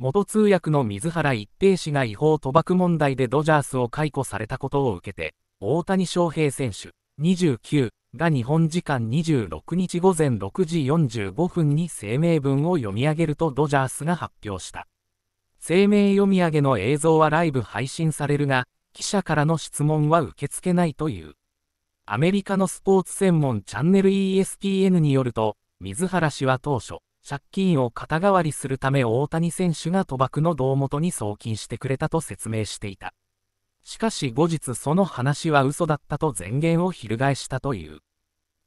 元通訳の水原一平氏が違法賭博問題でドジャースを解雇されたことを受けて、大谷翔平選手29が日本時間26日午前6時45分に声明文を読み上げるとドジャースが発表した。声明読み上げの映像はライブ配信されるが、記者からの質問は受け付けないという。アメリカのスポーツ専門チャンネル ESPN によると、水原氏は当初、借金を肩代わりするため大谷選手が賭博の胴元に送金してくれたと説明していた。しかし後日その話は嘘だったと前言を翻したという。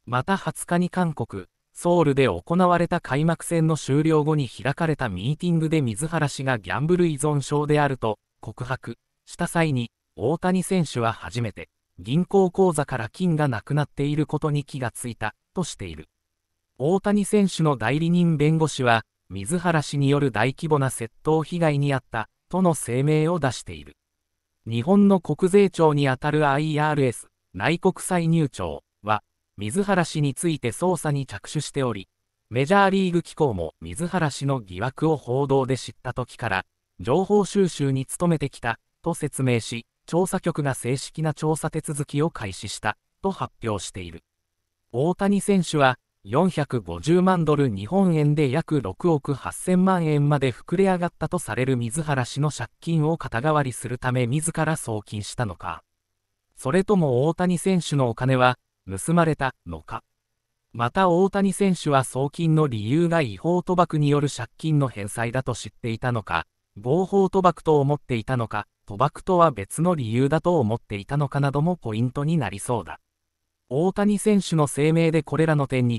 また20日に韓国、ソウルで行われた開幕戦の終了後に開かれたミーティングで水原氏がギャンブル依存症であると告白した際に、大谷選手は初めて銀行口座から金がなくなっていることに気がついたとしている。大谷選手の代理人弁護士は、水原氏による大規模な窃盗被害に遭った、との声明を出している。日本の国税庁にあたる IRS、内国歳入庁は、水原氏について捜査に着手しており、メジャーリーグ機構も水原氏の疑惑を報道で知った時から、情報収集に努めてきた、と説明し、調査局が正式な調査手続きを開始した、と発表している。大谷選手は、450万ドル日本円で約6億8000万円まで膨れ上がったとされる水原氏の借金を肩代わりするため自ら送金したのか、それとも大谷選手のお金は盗まれたのか、また大谷選手は送金の理由が違法賭博による借金の返済だと知っていたのか、合法賭博と思っていたのか、賭博とは別の理由だと思っていたのかなどもポイントになりそうだ。大谷選手の声明でこれらの点に